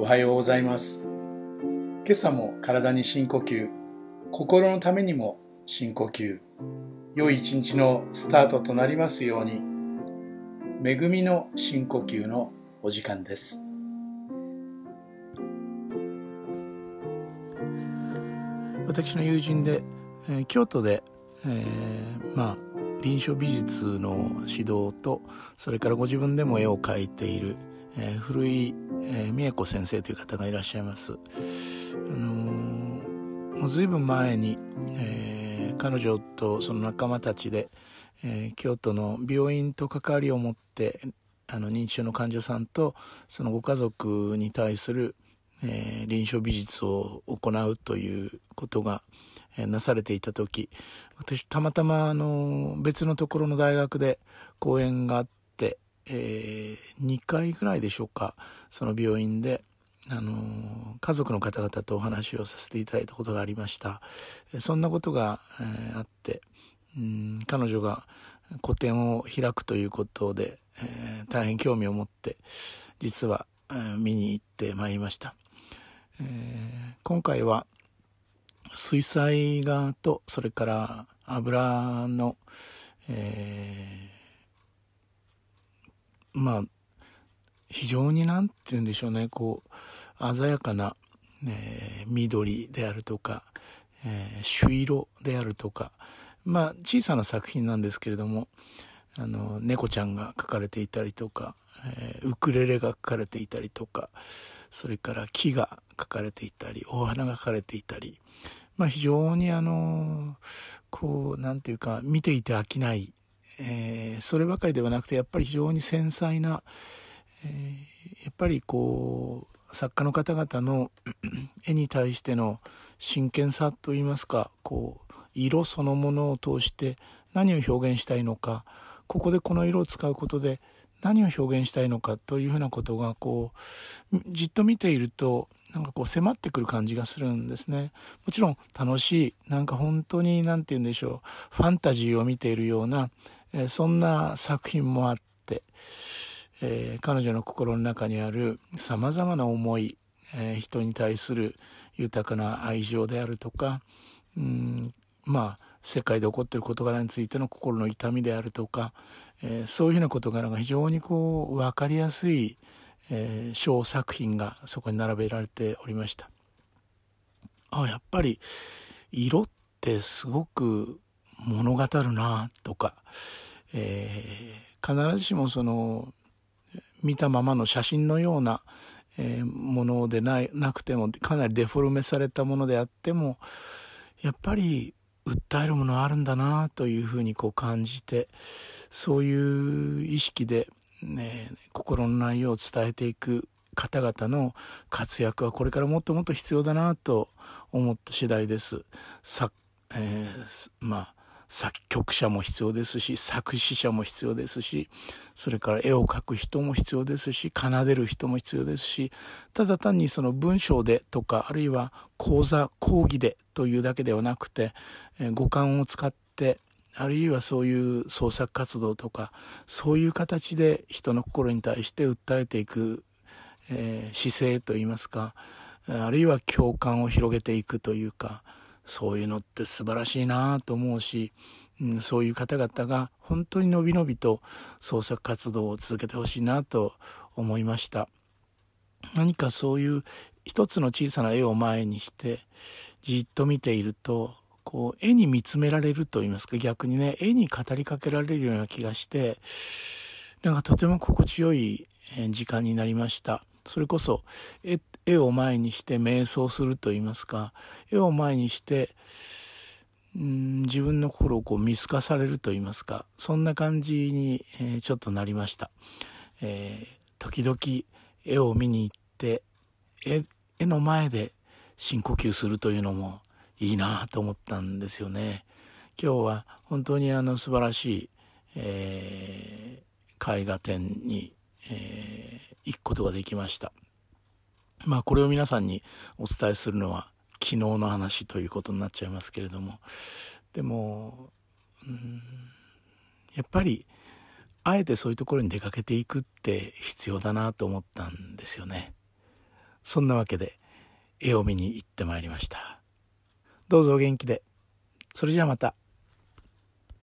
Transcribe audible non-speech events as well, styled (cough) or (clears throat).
おはようございます今朝も体に深呼吸心のためにも深呼吸良い一日のスタートとなりますように恵みの深呼吸のお時間です私の友人で、えー、京都で、えー、まあ臨床美術の指導とそれからご自分でも絵を描いている、えー、古いえー、美恵子先生という方がいらっしゃいます。あのー、もう随分前に、えー、彼女とその仲間たちで、えー、京都の病院と関わりを持ってあの認知症の患者さんとそのご家族に対する、えー、臨床美術を行うということが、えー、なされていた時私たまたまあの別のところの大学で講演があって。えー、2回ぐらいでしょうか、その病院で、あのー、家族の方々とお話をさせていただいたことがありました。そんなことが、えー、あって、うん、彼女が個展を開くということで、えー、大変興味を持って、実は、えー、見に行ってまいりました。えー、今回は、水彩画と、それから油の、えーまあ、非常に何て言うんでしょうね、こう、鮮やかな、えー、緑であるとか、えー、朱色であるとか、まあ、小さな作品なんですけれども、あの、猫ちゃんが描かれていたりとか、えー、ウクレレが描かれていたりとか、それから木が描かれていたり、お花が描かれていたり、まあ非常にあの、こう、なんていうか、見ていて飽きないえー、そればかりではなくてやっぱり非常に繊細な、えー、やっぱりこう作家の方々の (clears throat) 絵に対しての真剣さといいますかこう色そのものを通して何を表現したいのかここでこの色を使うことで何を表現したいのかというふうなことがこうじっと見ているとなんかこう迫ってくる感じがするんですね。もちろん楽しい。なんか本当に何て言うんでしょう。ファンタジーを見ているような、えー、そんな作品もあって、えー、彼女の心の中にある様々な思い、えー、人に対する豊かな愛情であるとか、うん、まあ、世界で起こっている事柄についての心の痛みであるとか、えー、そういうような事柄が非常にこう、わかりやすい、えー、小作品がそこに並べられておりました。あ、やっぱり、色ってすごく物語るなとか、えー、必ずしもその見たままの写真のような、えー、ものでないなくてもかなりデフォルメされたものであってもやっぱり訴えるものあるんだなというふうにこう感じてそういう意識で、ね、心の内容を伝えていく方々の活躍はこれからもっともっと必要だなと思った次第です。さえー、まあ作曲者も必要ですし作詞者も必要ですしそれから絵を描く人も必要ですし奏でる人も必要ですしただ単にその文章でとかあるいは講座講義でというだけではなくて五感を使ってあるいはそういう創作活動とかそういう形で人の心に対して訴えていく、えー、姿勢といいますかあるいは共感を広げていくというか。そういうのって素晴らしいなと思うし、うん、そういう方々が本当にのびのびと創作活動を続けてほしいなと思いました何かそういう一つの小さな絵を前にしてじっと見ているとこう絵に見つめられると言いますか逆にね絵に語りかけられるような気がしてなんかとても心地よい時間になりましたそれこそ絵を前にして瞑想すると言いますか絵を前にしてうん自分の心をこう見透かされると言いますかそんな感じに、えー、ちょっとなりました、えー、時々絵を見に行って絵の前で深呼吸するというのもいいなと思ったんですよね今日は本当にあの素晴らしい、えー、絵画展にえー、行くことができました。まあこれを皆さんにお伝えするのは昨日の話ということになっちゃいますけれども、でも、うん、やっぱり、あえてそういうところに出かけていくって必要だなと思ったんですよね。そんなわけで、絵を見に行ってまいりました。どうぞお元気で。それじゃあまた。